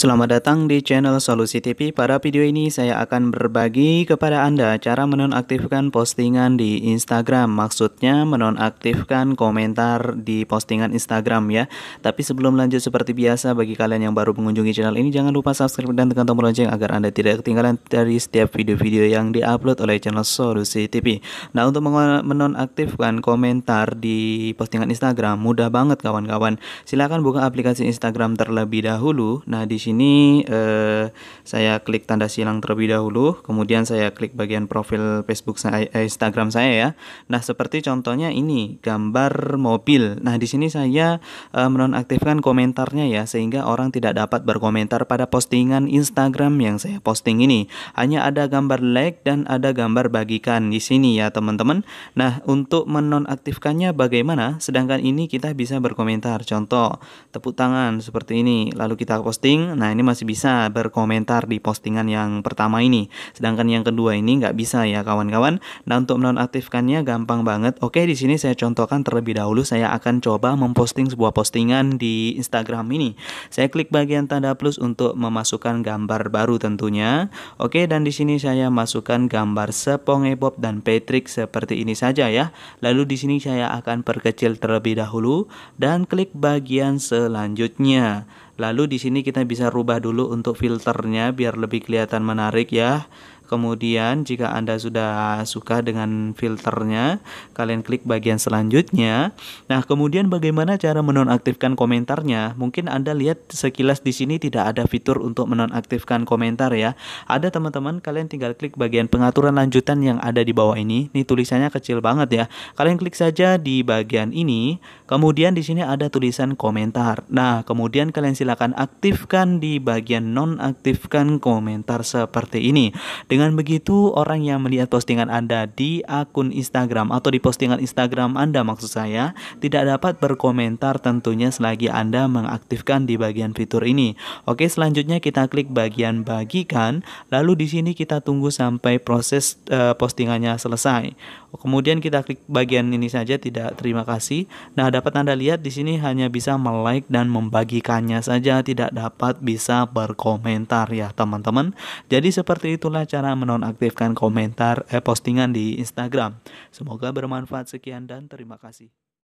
Selamat datang di channel Solusi TV. Pada video ini saya akan berbagi kepada Anda cara menonaktifkan postingan di Instagram. Maksudnya menonaktifkan komentar di postingan Instagram ya. Tapi sebelum lanjut seperti biasa bagi kalian yang baru mengunjungi channel ini jangan lupa subscribe dan tekan tombol lonceng agar Anda tidak ketinggalan dari setiap video-video yang diupload oleh channel Solusi TV. Nah, untuk menonaktifkan komentar di postingan Instagram mudah banget kawan-kawan. Silakan buka aplikasi Instagram terlebih dahulu. Nah, di sini sini eh, saya klik tanda silang terlebih dahulu, kemudian saya klik bagian profil Facebook saya, eh, Instagram saya ya. Nah seperti contohnya ini gambar mobil. Nah di sini saya eh, menonaktifkan komentarnya ya sehingga orang tidak dapat berkomentar pada postingan Instagram yang saya posting ini. Hanya ada gambar like dan ada gambar bagikan di sini ya teman-teman. Nah untuk menonaktifkannya bagaimana? Sedangkan ini kita bisa berkomentar. Contoh tepuk tangan seperti ini, lalu kita posting. Nah ini masih bisa berkomentar di postingan yang pertama ini. Sedangkan yang kedua ini nggak bisa ya kawan-kawan. Nah untuk menonaktifkannya gampang banget. Oke di sini saya contohkan terlebih dahulu saya akan coba memposting sebuah postingan di Instagram ini. Saya klik bagian tanda plus untuk memasukkan gambar baru tentunya. Oke dan di sini saya masukkan gambar SpongeBob dan Patrick seperti ini saja ya. Lalu di sini saya akan perkecil terlebih dahulu dan klik bagian selanjutnya. Lalu di sini kita bisa rubah dulu untuk filternya biar lebih kelihatan menarik ya. Kemudian jika Anda sudah suka dengan filternya, kalian klik bagian selanjutnya. Nah, kemudian bagaimana cara menonaktifkan komentarnya? Mungkin Anda lihat sekilas di sini tidak ada fitur untuk menonaktifkan komentar ya. Ada teman-teman, kalian tinggal klik bagian pengaturan lanjutan yang ada di bawah ini. Ini tulisannya kecil banget ya. Kalian klik saja di bagian ini. Kemudian di sini ada tulisan komentar. Nah, kemudian kalian silakan aktifkan di bagian nonaktifkan komentar seperti ini. Dengan dengan begitu, orang yang melihat postingan Anda di akun Instagram atau di postingan Instagram Anda maksud saya, tidak dapat berkomentar tentunya selagi Anda mengaktifkan di bagian fitur ini. Oke, selanjutnya kita klik bagian bagikan, lalu di sini kita tunggu sampai proses uh, postingannya selesai. Kemudian kita klik bagian ini saja tidak terima kasih. Nah, dapat Anda lihat di sini hanya bisa melike dan membagikannya saja, tidak dapat bisa berkomentar ya, teman-teman. Jadi seperti itulah cara cara menonaktifkan komentar eh, postingan di Instagram. Semoga bermanfaat sekian dan terima kasih.